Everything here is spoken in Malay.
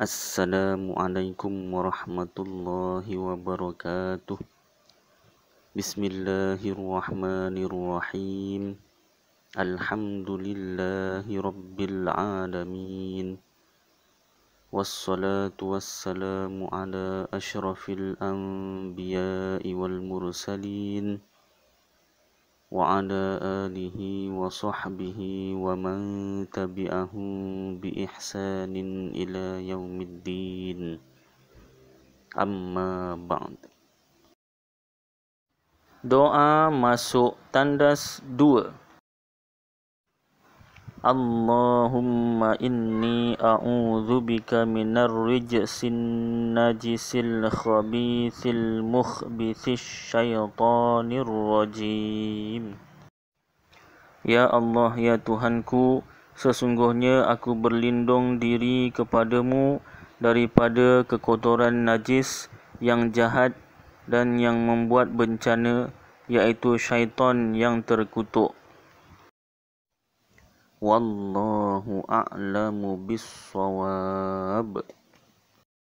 Assalamualaikum warahmatullahi wabarakatuh Bismillahirrahmanirrahim Alhamdulillahi rabbil alamin Wassalatu wassalamu ala ashrafil anbiya'i wal mursalin وعلى آله وصحبه ومن تبعهم بإحسان إلى يوم الدين أما بعد دعاء masuk tandas 2 Allahumma inni a'udzu bika minar rijsin najisil khabithil mukhbithis syaitanir rajim Ya Allah ya Tuhanku sesungguhnya aku berlindung diri kepadamu daripada kekotoran najis yang jahat dan yang membuat bencana iaitu syaitan yang terkutuk والله أعلم بالصواب